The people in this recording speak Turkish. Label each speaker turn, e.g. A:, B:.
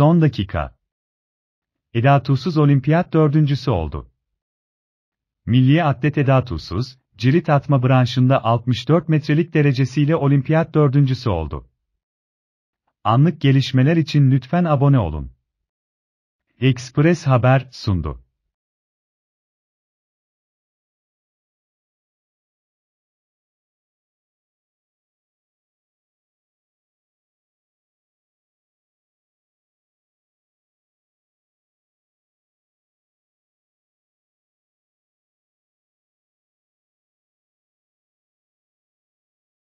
A: Son dakika. Eda Tuğsuz olimpiyat dördüncüsü oldu. Milli atlet Eda Tuğsuz, cirit atma branşında 64 metrelik derecesiyle olimpiyat dördüncüsü oldu. Anlık gelişmeler için lütfen abone olun. Express Haber sundu.